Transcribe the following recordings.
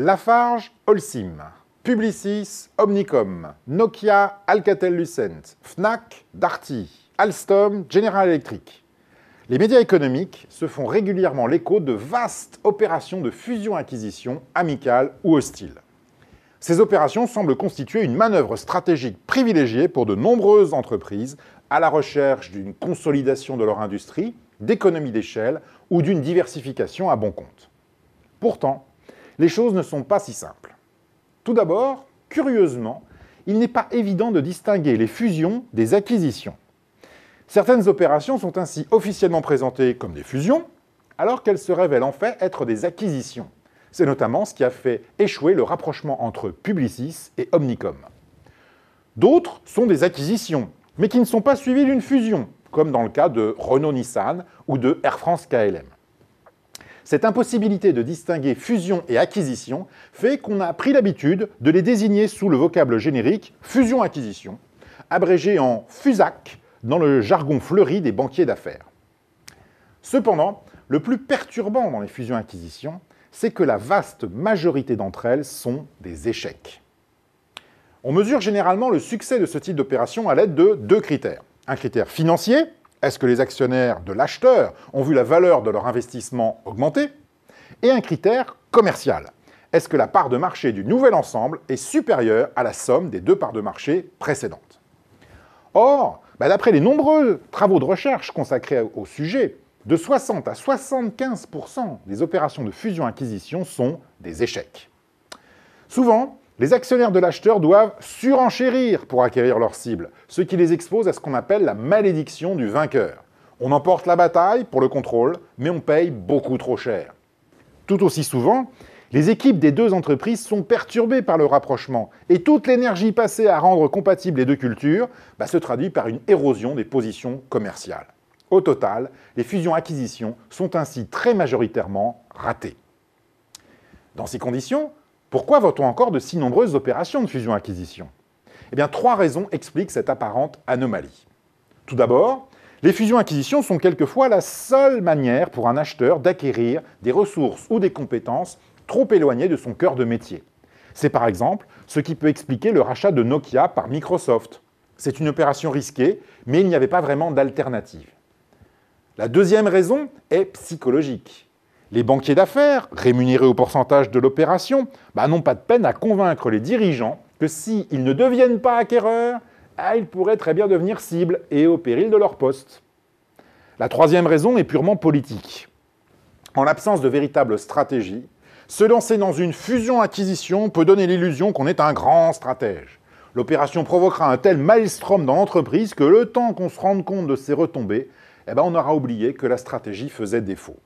Lafarge, OlSIM, Publicis, Omnicom, Nokia, Alcatel-Lucent, Fnac, Darty, Alstom, General Electric. Les médias économiques se font régulièrement l'écho de vastes opérations de fusion-acquisition amicales ou hostiles. Ces opérations semblent constituer une manœuvre stratégique privilégiée pour de nombreuses entreprises à la recherche d'une consolidation de leur industrie, d'économies d'échelle ou d'une diversification à bon compte. Pourtant, les choses ne sont pas si simples. Tout d'abord, curieusement, il n'est pas évident de distinguer les fusions des acquisitions. Certaines opérations sont ainsi officiellement présentées comme des fusions, alors qu'elles se révèlent en fait être des acquisitions. C'est notamment ce qui a fait échouer le rapprochement entre Publicis et Omnicom. D'autres sont des acquisitions, mais qui ne sont pas suivies d'une fusion, comme dans le cas de Renault-Nissan ou de Air France-KLM. Cette impossibilité de distinguer fusion et acquisition fait qu'on a pris l'habitude de les désigner sous le vocable générique fusion-acquisition, abrégé en FUSAC dans le jargon fleuri des banquiers d'affaires. Cependant, le plus perturbant dans les fusions-acquisitions, c'est que la vaste majorité d'entre elles sont des échecs. On mesure généralement le succès de ce type d'opération à l'aide de deux critères. Un critère financier, est-ce que les actionnaires de l'acheteur ont vu la valeur de leur investissement augmenter Et un critère commercial. Est-ce que la part de marché du nouvel ensemble est supérieure à la somme des deux parts de marché précédentes Or, bah, d'après les nombreux travaux de recherche consacrés au sujet, de 60 à 75% des opérations de fusion-acquisition sont des échecs. Souvent, les actionnaires de l'acheteur doivent surenchérir pour acquérir leur cible, ce qui les expose à ce qu'on appelle la malédiction du vainqueur. On emporte la bataille pour le contrôle, mais on paye beaucoup trop cher. Tout aussi souvent, les équipes des deux entreprises sont perturbées par le rapprochement, et toute l'énergie passée à rendre compatibles les deux cultures bah, se traduit par une érosion des positions commerciales. Au total, les fusions-acquisitions sont ainsi très majoritairement ratées. Dans ces conditions, pourquoi votons on encore de si nombreuses opérations de fusion-acquisition Eh bien, trois raisons expliquent cette apparente anomalie. Tout d'abord, les fusions-acquisitions sont quelquefois la seule manière pour un acheteur d'acquérir des ressources ou des compétences trop éloignées de son cœur de métier. C'est par exemple ce qui peut expliquer le rachat de Nokia par Microsoft. C'est une opération risquée, mais il n'y avait pas vraiment d'alternative. La deuxième raison est psychologique. Les banquiers d'affaires, rémunérés au pourcentage de l'opération, bah, n'ont pas de peine à convaincre les dirigeants que s'ils ne deviennent pas acquéreurs, ah, ils pourraient très bien devenir cibles et au péril de leur poste. La troisième raison est purement politique. En l'absence de véritable stratégie, se lancer dans une fusion-acquisition peut donner l'illusion qu'on est un grand stratège. L'opération provoquera un tel maelstrom dans l'entreprise que le temps qu'on se rende compte de ses retombées, eh ben, on aura oublié que la stratégie faisait défaut.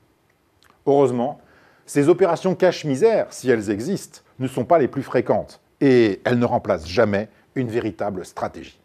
Heureusement, ces opérations cache-misère, si elles existent, ne sont pas les plus fréquentes et elles ne remplacent jamais une véritable stratégie.